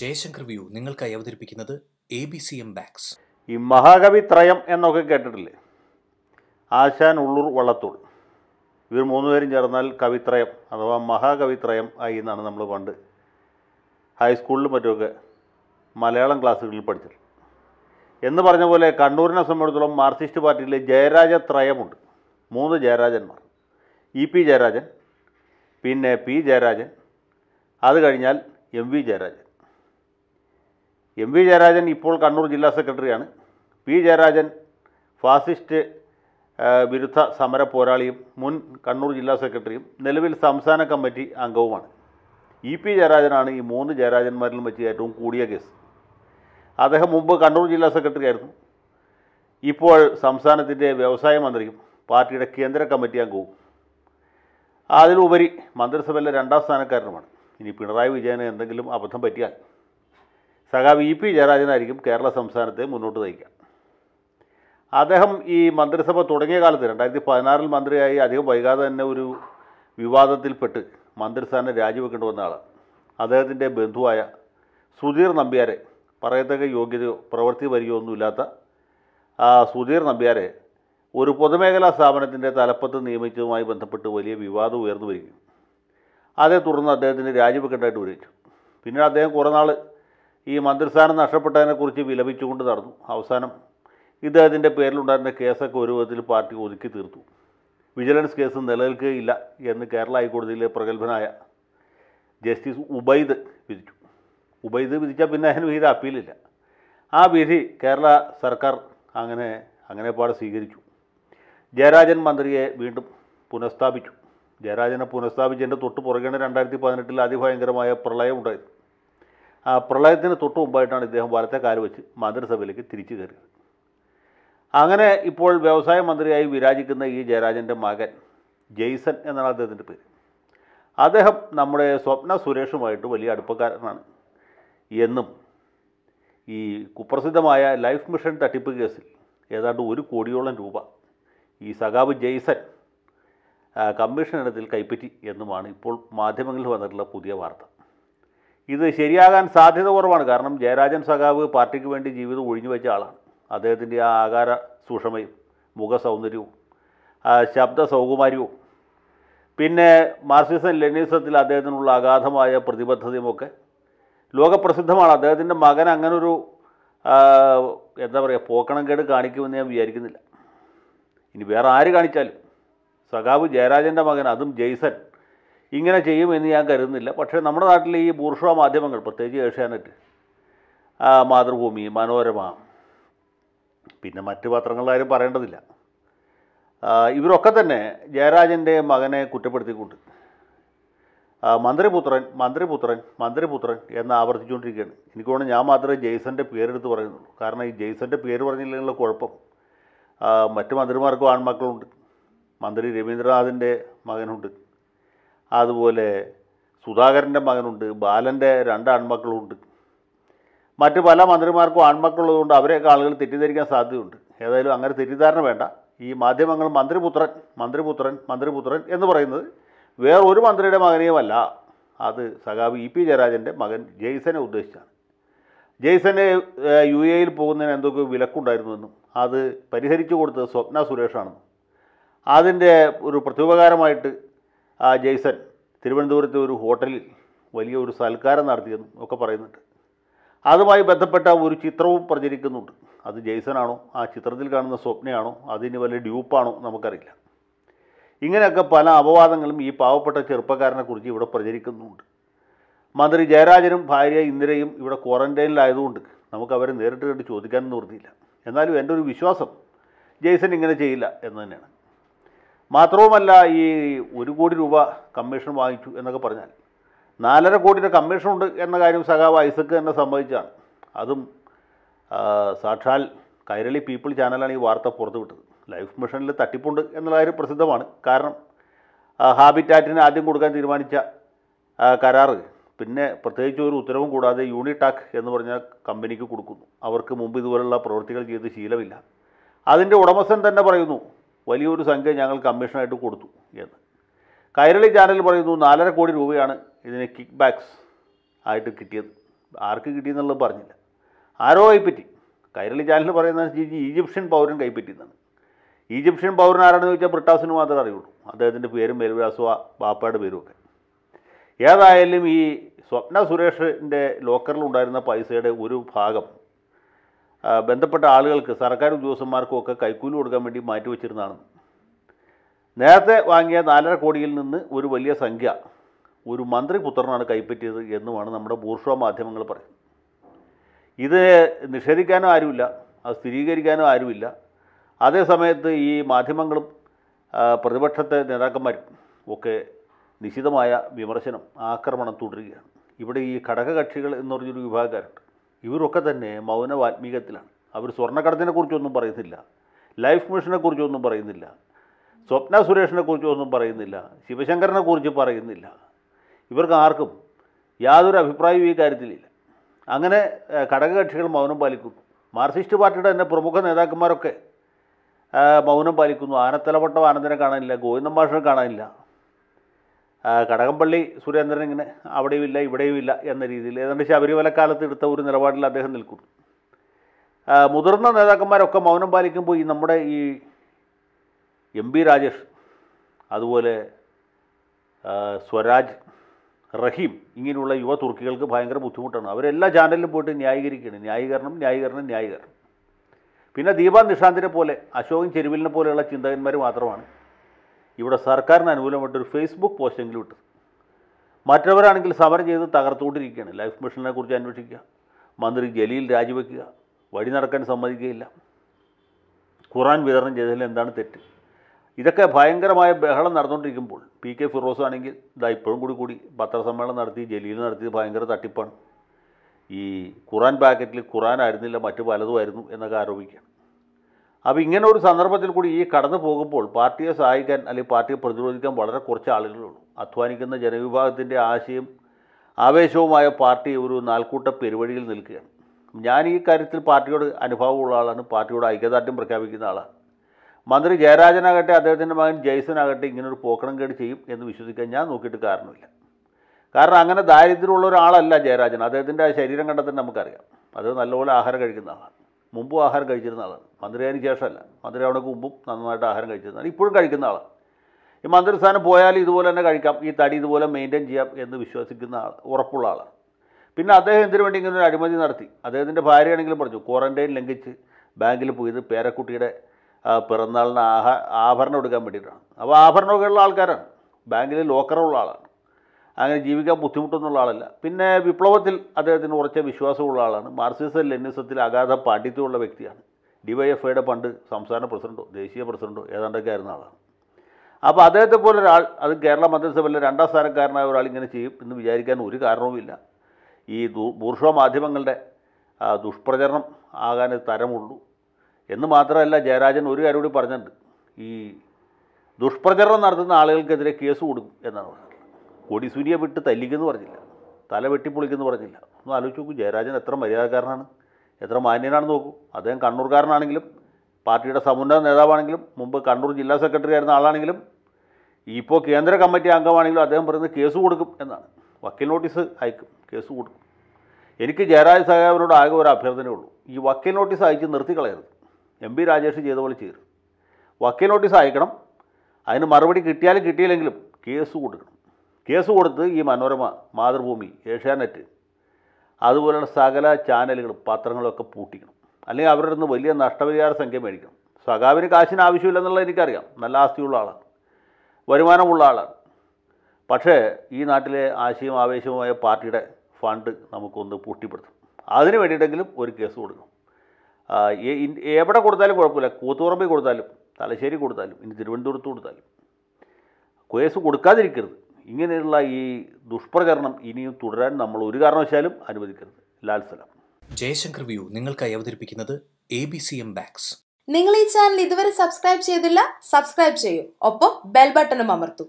Jaishankar view നിങ്ങൾക്കായി അവതരിപ്പിക്കുന്നത് A B C M ബാക്സ് ഈ മഹാകവി ത്രയം എന്നൊക്കെ കേട്ടിട്ടില്ലേ ആശാൻ ഉള്ളൂർ വള്ളത്തോൾ ഇവർ മൂന്നുപേരും ചേർന്നാൽ കവിത്രയം അഥവാ മഹാകവിത്രയം ആയി എന്നാണ് നമ്മൾ പണ്ട് ഹൈസ്കൂളിലും മറ്റുമൊക്കെ മലയാളം ക്ലാസ്സുകളിൽ പഠിച്ചത് എന്ന് പറഞ്ഞ പോലെ കണ്ണൂരിനെ സംബന്ധിച്ചിടത്തോളം മാർക്സിസ്റ്റ് പാർട്ടിയിൽ ജയരാജ ത്രയമുണ്ട് മൂന്ന് ജയരാജന്മാർ ഇ പി ജയരാജൻ പിന്നെ പി ജയരാജൻ അത് കഴിഞ്ഞാൽ M V Jayarajan M V Jayarajan ഇപ്പോൾ കണ്ണൂർ ജില്ലാ സെക്രട്ടറിയാണ് പി ജയരാജൻ ഫാസിസ്റ്റ് വിരുദ്ധ സമര പോരാളിയും മുൻ കണ്ണൂർ ജില്ലാ സെക്രട്ടറിയും നിലവിൽ സംസ്ഥാന കമ്മിറ്റി അംഗവുമാണ് ഇ പി ജയരാജനാണ് ഈ മൂന്ന് ജയരാജന്മാരിലും വെച്ച് ഏറ്റവും കൂടിയ കേസ് അദ്ദേഹം മുമ്പ് കണ്ണൂർ ജില്ലാ സെക്രട്ടറി ആയിരുന്നു ഇപ്പോൾ സംസ്ഥാനത്തിൻ്റെ വ്യവസായ മന്ത്രിയും പാർട്ടിയുടെ കേന്ദ്ര കമ്മിറ്റി അംഗവും അതിലുപരി മന്ത്രിസഭയിലെ രണ്ടാം സ്ഥാനക്കാരനുമാണ് ഇനി പിണറായി വിജയന് എന്തെങ്കിലും അബദ്ധം പറ്റിയാൽ സഖാവ് ഇ പി ജയരാജനായിരിക്കും കേരള സംസ്ഥാനത്തെ മുന്നോട്ട് നയിക്കുക അദ്ദേഹം ഈ മന്ത്രിസഭ തുടങ്ങിയ കാലത്ത് രണ്ടായിരത്തി പതിനാറിൽ മന്ത്രിയായി അധികം വൈകാതെ തന്നെ ഒരു വിവാദത്തിൽപ്പെട്ട് മന്ത്രിസ്ഥാനം രാജിവെക്കേണ്ടി വന്ന ആളാണ് അദ്ദേഹത്തിൻ്റെ ബന്ധുവായ സുധീർ നമ്പ്യാരെ പറയത്തക്ക യോഗ്യതയോ പ്രവൃത്തി വരികയോ ഒന്നുമില്ലാത്ത സുധീർ നമ്പ്യാരെ ഒരു പൊതുമേഖലാ സ്ഥാപനത്തിൻ്റെ തലപ്പത്ത് നിയമിച്ചതുമായി ബന്ധപ്പെട്ട് വലിയ വിവാദം ഉയർന്നു വരികയും അതേ തുടർന്ന് അദ്ദേഹത്തിൻ്റെ രാജിവെക്കേണ്ടതായിട്ട് വരിച്ചു പിന്നീട് അദ്ദേഹം കുറേ നാൾ ഈ മന്ത്രിസ്ഥാനം നഷ്ടപ്പെട്ടതിനെക്കുറിച്ച് വിലപിച്ചുകൊണ്ട് നടന്നു അവസാനം ഇദ്ദേഹത്തിൻ്റെ പേരിലുണ്ടായിരുന്ന കേസൊക്കെ ഒരു വിധത്തിൽ പാർട്ടി ഒതുക്കി തീർത്തു വിജിലൻസ് കേസ് നിലനിൽക്കുകയില്ല എന്ന് കേരള ഹൈക്കോടതിയിലെ പ്രഗത്ഭനായ ജസ്റ്റിസ് ഉബൈദ് വിധിച്ചു ഉബൈദ് വിധിച്ചാൽ പിന്നെ അതിന് വിധി അപ്പീലില്ല ആ വിധി കേരള സർക്കാർ അങ്ങനെ അങ്ങനെ പാട് സ്വീകരിച്ചു ജയരാജൻ മന്ത്രിയെ വീണ്ടും പുനഃസ്ഥാപിച്ചു ജയരാജനെ പുനഃസ്ഥാപിച്ചതിൻ്റെ തൊട്ട് പുറകെയാണ് രണ്ടായിരത്തി പതിനെട്ടിൽ അതിഭയങ്കരമായ പ്രളയം ഉണ്ടായിരുന്നു പ്രളയത്തിന് തൊട്ടു മുമ്പായിട്ടാണ് ഇദ്ദേഹം വലത്തെ കാല് വെച്ച് മന്ത്രിസഭയിലേക്ക് തിരിച്ചു കയറിയത് അങ്ങനെ ഇപ്പോൾ വ്യവസായ മന്ത്രിയായി വിരാജിക്കുന്ന ഈ ജയരാജൻ്റെ മകൻ ജെയ്സൺ എന്നാണ് അദ്ദേഹത്തിൻ്റെ പേര് അദ്ദേഹം നമ്മുടെ സ്വപ്ന സുരേഷുമായിട്ട് വലിയ അടുപ്പക്കാരനാണ് എന്നും ഈ കുപ്രസിദ്ധമായ ലൈഫ് മിഷൻ തട്ടിപ്പ് കേസിൽ ഏതാണ്ട് ഒരു കോടിയോളം രൂപ ഈ സഖാബ് ജെയ്സൺ കമ്മീഷൻ ഇനത്തിൽ കൈപ്പറ്റി എന്നുമാണ് ഇപ്പോൾ മാധ്യമങ്ങളിൽ വന്നിട്ടുള്ള പുതിയ വാർത്ത ഇത് ശരിയാകാൻ സാധ്യത കുറവാണ് കാരണം ജയരാജൻ സഖാവ് പാർട്ടിക്ക് വേണ്ടി ജീവിതം ഒഴിഞ്ഞു വെച്ച ആളാണ് അദ്ദേഹത്തിൻ്റെ ആ ആകാര സൂക്ഷ്മയും മുഖസൗന്ദര്യവും ശബ്ദ സൗകുമാര്യവും പിന്നെ മാർക്സിസം ലെനിസത്തിൽ അദ്ദേഹത്തിനുള്ള അഗാധമായ പ്രതിബദ്ധതയുമൊക്കെ ലോകപ്രസിദ്ധമാണ് അദ്ദേഹത്തിൻ്റെ മകൻ അങ്ങനൊരു എന്താ പറയുക പോക്കണം കേട് കാണിക്കുമെന്ന് ഞാൻ വിചാരിക്കുന്നില്ല ഇനി വേറെ ആര് കാണിച്ചാലും സഖാവ് ജയരാജൻ്റെ മകൻ അതും ജെയ്സൻ ഇങ്ങനെ ചെയ്യുമെന്ന് ഞാൻ കരുതുന്നില്ല പക്ഷേ നമ്മുടെ നാട്ടിലെ ഈ ബൂർഷ മാധ്യമങ്ങൾ പ്രത്യേകിച്ച് ഏഷ്യാനെറ്റ് മാതൃഭൂമി മനോരമ പിന്നെ മറ്റ് പത്രങ്ങളിലാരും പറയേണ്ടതില്ല ഇവരൊക്കെ തന്നെ ജയരാജൻ്റെ മകനെ കുറ്റപ്പെടുത്തിക്കൊണ്ട് മന്ത്രിപുത്രൻ മന്ത്രിപുത്രൻ മന്ത്രിപുത്രൻ എന്ന് ആവർത്തിച്ചുകൊണ്ടിരിക്കുകയാണ് എനിക്ക് തോന്നുന്നു ഞാൻ മാത്രമേ ജെയ്സൻ്റെ പേരെടുത്ത് പറയുന്നുള്ളൂ കാരണം ഈ ജെയ്സൻ്റെ പേര് പറഞ്ഞില്ലെങ്കിലുള്ള കുഴപ്പം മറ്റ് മന്ത്രിമാർക്കും ആൺമക്കളുണ്ട് മന്ത്രി രവീന്ദ്രനാഥിൻ്റെ മകനുണ്ട് അതുപോലെ സുധാകരൻ്റെ മകനുണ്ട് ബാലൻ്റെ രണ്ട് ആൺമക്കളുണ്ട് മറ്റ് പല മന്ത്രിമാർക്കും ആൺമക്കളുള്ളതുകൊണ്ട് അവരെയൊക്കെ ആളുകൾ തെറ്റിദ്ധരിക്കാൻ സാധ്യതയുണ്ട് ഏതായാലും അങ്ങനെ തെറ്റിദ്ധാരണ വേണ്ട ഈ മാധ്യമങ്ങൾ മന്ത്രിപുത്രൻ മന്ത്രിപുത്രൻ മന്ത്രിപുത്രൻ എന്ന് പറയുന്നത് വേറൊരു മന്ത്രിയുടെ മകനെയുമല്ല അത് സഖാവ് ഇ പി ജയരാജൻ്റെ മകൻ ജെയ്സനെ ഉദ്ദേശിച്ചാണ് ജെയ്സനെ യു എയിൽ പോകുന്നതിന് എന്തൊക്കെയോ വിലക്കുണ്ടായിരുന്നുവെന്നും അത് പരിഹരിച്ചു കൊടുത്തത് സ്വപ്ന സുരേഷാണെന്നും അതിൻ്റെ ഒരു പ്രത്യുപകാരമായിട്ട് ആ ജെയ്സൺ തിരുവനന്തപുരത്തെ ഒരു ഹോട്ടലിൽ വലിയ ഒരു സൽക്കാരം നടത്തിയെന്നും ഒക്കെ പറയുന്നുണ്ട് അതുമായി ബന്ധപ്പെട്ട ഒരു ചിത്രവും പ്രചരിക്കുന്നുണ്ട് അത് ജെയ്സനാണോ ആ ചിത്രത്തിൽ കാണുന്ന സ്വപ്നയാണോ അതിന് വല്ല ഡ്യൂപ്പാണോ നമുക്കറിയില്ല ഇങ്ങനെയൊക്കെ പല അപവാദങ്ങളും ഈ പാവപ്പെട്ട ചെറുപ്പക്കാരനെക്കുറിച്ച് ഇവിടെ പ്രചരിക്കുന്നുണ്ട് മന്ത്രി ജയരാജനും ഭാര്യ ഇന്ദിരയും ഇവിടെ ക്വാറൻറ്റൈനിലായതുകൊണ്ട് നമുക്ക് അവരെ നേരിട്ട് കണ്ട് ചോദിക്കാൻ നിവൃത്തിയില്ല എന്നാലും എൻ്റെ ഒരു വിശ്വാസം ജെയ്സൺ ഇങ്ങനെ ചെയ്യില്ല എന്ന് തന്നെയാണ് മാത്രവുമല്ല ഈ ഒരു കോടി രൂപ കമ്മീഷൻ വാങ്ങിച്ചു എന്നൊക്കെ പറഞ്ഞാൽ നാലര കോടിയുടെ കമ്മീഷനുണ്ട് എന്ന കാര്യം സഖാവ് ഐസക്ക് എന്നെ സംബന്ധിച്ചാണ് അതും സാക്ഷാൽ കൈരളി പീപ്പിൾ ചാനലാണ് ഈ വാർത്ത പുറത്തുവിട്ടത് ലൈഫ് മിഷനിൽ തട്ടിപ്പുണ്ട് എന്നുള്ള കാര്യം പ്രസിദ്ധമാണ് കാരണം ഹാബിറ്റാറ്റിന് ആദ്യം കൊടുക്കാൻ തീരുമാനിച്ച കരാറ് പിന്നെ പ്രത്യേകിച്ച് ഒരു ഉത്തരവും കൂടാതെ യൂണിടാക് എന്ന് പറഞ്ഞ കമ്പനിക്ക് കൊടുക്കുന്നു അവർക്ക് മുമ്പ് ഇതുപോലുള്ള പ്രവൃത്തികൾ ചെയ്ത് ശീലമില്ല അതിൻ്റെ ഉടമസ്ഥൻ തന്നെ പറയുന്നു വലിയൊരു സംഖ്യ ഞങ്ങൾ കമ്മീഷനായിട്ട് കൊടുത്തു എന്ന് കൈരളി ചാനൽ പറയുന്നു നാലര കോടി രൂപയാണ് ഇതിന് കിക്ക് ബാക്ക്സ് ആയിട്ട് കിട്ടിയത് ആർക്ക് കിട്ടിയെന്നുള്ളത് പറഞ്ഞില്ല ആരോ കൈപ്പറ്റി കൈരളി ചാനൽ പറയുന്നത് ഈജിപ്ഷ്യൻ പൗരൻ കൈപ്പറ്റിയെന്നാണ് ഈജിപ്ഷ്യൻ പൗരൻ ആരാണെന്ന് ചോദിച്ചാൽ ബ്രിട്ടാസിന് മാത്രമേ അറിയുള്ളൂ അദ്ദേഹത്തിൻ്റെ പേരും മേൽവിലാസുവ ബാപ്പയുടെ ഒക്കെ ഏതായാലും ഈ സ്വപ്ന സുരേഷിൻ്റെ ഉണ്ടായിരുന്ന പൈസയുടെ ഒരു ഭാഗം ബന്ധപ്പെട്ട ആളുകൾക്ക് സർക്കാർ ഉദ്യോഗസ്ഥന്മാർക്കും ഒക്കെ കൈക്കൂലി കൊടുക്കാൻ വേണ്ടി മാറ്റിവെച്ചിരുന്നതാണ് നേരത്തെ വാങ്ങിയ നാലര കോടിയിൽ നിന്ന് ഒരു വലിയ സംഖ്യ ഒരു മന്ത്രി പുത്രനാണ് കൈപ്പറ്റിയത് എന്നുമാണ് നമ്മുടെ ബൂർഷ മാധ്യമങ്ങൾ പറയുന്നത് ഇത് നിഷേധിക്കാനോ ആരുമില്ല അത് സ്ഥിരീകരിക്കാനോ ആരുമില്ല അതേസമയത്ത് ഈ മാധ്യമങ്ങളും പ്രതിപക്ഷത്തെ നേതാക്കന്മാരും ഒക്കെ നിശിതമായ വിമർശനം ആക്രമണം തുടരുകയാണ് ഇവിടെ ഈ ഘടകകക്ഷികൾ എന്ന് പറഞ്ഞൊരു വിഭാഗക്കാരുണ്ട് ഇവരൊക്കെ തന്നെ മൗനവാത്മീകത്തിലാണ് അവർ സ്വർണ്ണക്കടത്തിനെക്കുറിച്ചൊന്നും പറയുന്നില്ല ലൈഫ് മിഷനെക്കുറിച്ചൊന്നും പറയുന്നില്ല സ്വപ്ന സുരേഷിനെക്കുറിച്ചൊന്നും പറയുന്നില്ല ശിവശങ്കറിനെക്കുറിച്ച് പറയുന്നില്ല ഇവർക്ക് ആർക്കും യാതൊരു അഭിപ്രായവും ഈ കാര്യത്തിലില്ല അങ്ങനെ ഘടകകക്ഷികൾ മൗനം പാലിക്കുന്നു മാർക്സിസ്റ്റ് പാർട്ടിയുടെ തന്നെ പ്രമുഖ നേതാക്കന്മാരൊക്കെ മൗനം പാലിക്കുന്നു ആനത്തലവട്ടം ആനന്ദനെ കാണാനില്ല ഗോവിന്ദം മാഷിനെ കാണാനില്ല കടകംപള്ളി സുരേന്ദ്രൻ ഇങ്ങനെ അവിടെയും ഇല്ല ഇവിടെയും ഇല്ല എന്ന രീതിയിൽ ഏതാണ്ട് കാലത്ത് എടുത്ത ഒരു നിലപാടിൽ അദ്ദേഹം നിൽക്കും മുതിർന്ന നേതാക്കന്മാരൊക്കെ മൗനം പാലിക്കുമ്പോൾ ഈ നമ്മുടെ ഈ എം ബി രാജേഷ് അതുപോലെ സ്വരാജ് റഹീം ഇങ്ങനെയുള്ള യുവ തുർക്കികൾക്ക് ഭയങ്കര ബുദ്ധിമുട്ടാണ് അവരെല്ലാ ചാനലിലും പോയിട്ട് ന്യായീകരിക്കുകയാണ് ന്യായീകരണം ന്യായീകരണം ന്യായീകരണം പിന്നെ ദീപാ നിഷാന്തിനെ പോലെ അശോകൻ ചെരുവിലിനെ പോലെയുള്ള ചിന്തകന്മാർ മാത്രമാണ് ഇവിടെ സർക്കാരിന് അനുകൂലമായിട്ടൊരു ഫേസ്ബുക്ക് പോസ്റ്റെങ്കിലും ഇട്ടത് മറ്റവരാണെങ്കിൽ സമരം ചെയ്ത് തകർത്തുകൊണ്ടിരിക്കുകയാണ് ലൈഫ് മിഷനെ കുറിച്ച് അന്വേഷിക്കുക മന്ത്രി ജലീൽ രാജിവെക്കുക വഴി നടക്കാൻ സമ്മതിക്കുകയില്ല ഖുറാൻ വിതരണം ചെയ്തതിൽ എന്താണ് തെറ്റ് ഇതൊക്കെ ഭയങ്കരമായ ബഹളം നടന്നുകൊണ്ടിരിക്കുമ്പോൾ പി കെ ഫിറോസ് ആണെങ്കിൽ ഇതാ ഇപ്പോഴും കൂടി കൂടി പത്രസമ്മേളനം നടത്തി ജലീൽ നടത്തിയത് ഭയങ്കര തട്ടിപ്പാണ് ഈ ഖുറാൻ പാക്കറ്റിൽ ഖുറാൻ ആയിരുന്നില്ല മറ്റു പലതുമായിരുന്നു എന്നൊക്കെ ആരോപിക്കുകയാണ് അപ്പോൾ ഇങ്ങനെ ഒരു സന്ദർഭത്തിൽ കൂടി ഈ കടന്നു പോകുമ്പോൾ പാർട്ടിയെ സഹായിക്കാൻ അല്ലെങ്കിൽ പാർട്ടിയെ പ്രതിരോധിക്കാൻ വളരെ കുറച്ച് ആളുകളുള്ളൂ അധ്വാനിക്കുന്ന ജനവിഭാഗത്തിൻ്റെ ആശയം ആവേശവുമായ പാർട്ടി ഒരു നാൽക്കൂട്ട പെരുവഴിയിൽ നിൽക്കുകയാണ് ഞാൻ ഈ കാര്യത്തിൽ പാർട്ടിയോട് അനുഭവമുള്ള ആളാണ് പാർട്ടിയോട് ഐക്യദാർഢ്യം പ്രഖ്യാപിക്കുന്ന ആളാണ് മന്ത്രി ജയരാജനാകട്ടെ അദ്ദേഹത്തിൻ്റെ മകൻ ജയ്സനാകട്ടെ ഇങ്ങനൊരു പോക്കണം കേട് ചെയ്യും എന്ന് വിശ്വസിക്കാൻ ഞാൻ നോക്കിയിട്ട് കാരണമില്ല കാരണം അങ്ങനെ ദാരിദ്ര്യമുള്ള ഒരാളല്ല ജയരാജൻ അദ്ദേഹത്തിൻ്റെ ശരീരം കണ്ടെത്തന്നെ നമുക്കറിയാം അത് നല്ലപോലെ ആഹാരം കഴിക്കുന്ന ആളാണ് മുമ്പും ആഹാരം കഴിച്ചിരുന്ന ആളാണ് മന്ത്രിയായതിനു ശേഷമല്ല അവിടെ മുമ്പും നന്നായിട്ട് ആഹാരം കഴിച്ചിരുന്നതാണ് ഇപ്പോഴും കഴിക്കുന്ന ആൾ ഈ മന്ത്രിസ്ഥാനം പോയാൽ ഇതുപോലെ തന്നെ കഴിക്കാം ഈ തടി ഇതുപോലെ മെയിൻറ്റെയിൻ ചെയ്യാം എന്ന് വിശ്വസിക്കുന്ന ആൾ ഉറപ്പുള്ള ആളാണ് പിന്നെ അദ്ദേഹം എന്തിനു വേണ്ടി ഇങ്ങനെ ഒരു അഴിമതി നടത്തി അദ്ദേഹത്തിൻ്റെ ഭാര്യയാണെങ്കിലും പറഞ്ഞു ക്വാറൻറ്റൈൻ ലംഘിച്ച് ബാങ്കിൽ പോയത് പേരക്കുട്ടിയുടെ പിറന്നാളിന് ആഹാ ആഭരണം എടുക്കാൻ വേണ്ടിയിട്ടാണ് അപ്പോൾ ആഭരണമൊക്കെ ഉള്ള ആൾക്കാരാണ് ബാങ്കിൽ ലോക്കറുള്ള ആളാണ് അങ്ങനെ ജീവിക്കാൻ ബുദ്ധിമുട്ടൊന്നുള്ള ആളല്ല പിന്നെ വിപ്ലവത്തിൽ അദ്ദേഹത്തിന് ഉറച്ച വിശ്വാസമുള്ള ആളാണ് മാർക്സിസ ലെന്നിസത്തിൽ അഗാധ പാണ്ഡിത്യമുള്ള വ്യക്തിയാണ് ഡിവൈഎഫ്ഐയുടെ പണ്ട് സംസ്ഥാന പ്രസിഡൻറ്റോ ദേശീയ പ്രസിഡൻറ്റോ ഏതാണ്ടൊക്കെ ആയിരുന്ന ആളാണ് അപ്പോൾ അദ്ദേഹത്തെ പോലെ ഒരാൾ അത് കേരള മന്ത്രിസഭയിലെ രണ്ടാം സ്ഥാനക്കാരനായ ഒരാൾ ഇങ്ങനെ ചെയ്യും എന്ന് വിചാരിക്കാൻ ഒരു കാരണവുമില്ല ഈ ബൂർഷ മാധ്യമങ്ങളുടെ ദുഷ്പ്രചരണം ആകാൻ തരമുള്ളൂ എന്ന് മാത്രമല്ല ജയരാജൻ ഒരു കാര്യം കൂടി പറഞ്ഞിട്ടുണ്ട് ഈ ദുഷ്പ്രചരണം നടത്തുന്ന ആളുകൾക്കെതിരെ കേസ് കൊടുക്കും എന്നാണ് കൊടി സൂര്യ വിട്ട് തല്ലിക്കുമെന്ന് പറഞ്ഞില്ല തല വെട്ടിപ്പൊളിക്കുമെന്ന് പറഞ്ഞില്ല ഒന്ന് ആലോചിച്ച് നോക്കൂ ജയരാജൻ എത്ര മര്യാദക്കാരനാണ് എത്ര മാന്യനാണെന്ന് നോക്കൂ അദ്ദേഹം കണ്ണൂർക്കാരനാണെങ്കിലും പാർട്ടിയുടെ സമുന്നത നേതാവാണെങ്കിലും മുമ്പ് കണ്ണൂർ ജില്ലാ സെക്രട്ടറി ആയിരുന്ന ആളാണെങ്കിലും ഇപ്പോൾ കേന്ദ്ര കമ്മിറ്റി അംഗമാണെങ്കിലും അദ്ദേഹം പറയുന്നത് കേസ് കൊടുക്കും എന്നാണ് വക്കീൽ നോട്ടീസ് അയക്കും കേസ് കൊടുക്കും എനിക്ക് ജയരാജ് സഹാബിനോട് ആകെ ഒരു ഉള്ളൂ ഈ വക്കീൽ നോട്ടീസ് അയച്ച് നിർത്തിക്കളയരുത് എം പി രാജേഷ് ചെയ്ത പോലെ ചെയ്യരുത് വക്കീൽ നോട്ടീസ് അയക്കണം അതിന് മറുപടി കിട്ടിയാലും കിട്ടിയില്ലെങ്കിലും കേസ് കൊടുക്കണം കേസ് കൊടുത്ത് ഈ മനോരമ മാതൃഭൂമി ഏഷ്യാനെറ്റ് അതുപോലെയുള്ള സകല ചാനലുകളും പത്രങ്ങളൊക്കെ പൂട്ടിക്കണം അല്ലെങ്കിൽ അവരുടെ നിന്ന് വലിയ നഷ്ടപരിഹാര സംഖ്യ മേടിക്കണം സഖാവിന് കാശിന് ആവശ്യമില്ലെന്നുള്ളത് എനിക്കറിയാം നല്ല ആസ്തിയുള്ള ആളാണ് വരുമാനമുള്ള ആളാണ് പക്ഷേ ഈ നാട്ടിലെ ആശയവും ആവേശവുമായ പാർട്ടിയുടെ ഫണ്ട് നമുക്കൊന്ന് പൂട്ടിപ്പെടുത്തും അതിന് വേണ്ടിയിട്ടെങ്കിലും ഒരു കേസ് കൊടുക്കണം എവിടെ കൊടുത്താലും കുഴപ്പമില്ല കൂത്തുപറമ്പിൽ കൊടുത്താലും തലശ്ശേരി കൊടുത്താലും ഇനി തിരുവനന്തപുരത്ത് കൊടുത്താലും കേസ് കൊടുക്കാതിരിക്കരുത് ഇങ്ങനെയുള്ള ഈ ദുഷ്പ്രചരണം ഇനിയും തുടരാൻ നമ്മൾ ഒരു കാരണവശാലും അനുവദിക്കരുത് ലാൽസലം ജയശങ്കർ വ്യൂ നിങ്ങൾക്കായി അവതരിപ്പിക്കുന്നത് എ ബി സി എം ബാക്സ് നിങ്ങൾ ഈ ചാനൽ ഇതുവരെ സബ്സ്ക്രൈബ് ചെയ്തില്ല സബ്സ്ക്രൈബ് ചെയ്യൂ ഒപ്പം ബെൽ ബട്ടണും അമർത്തൂ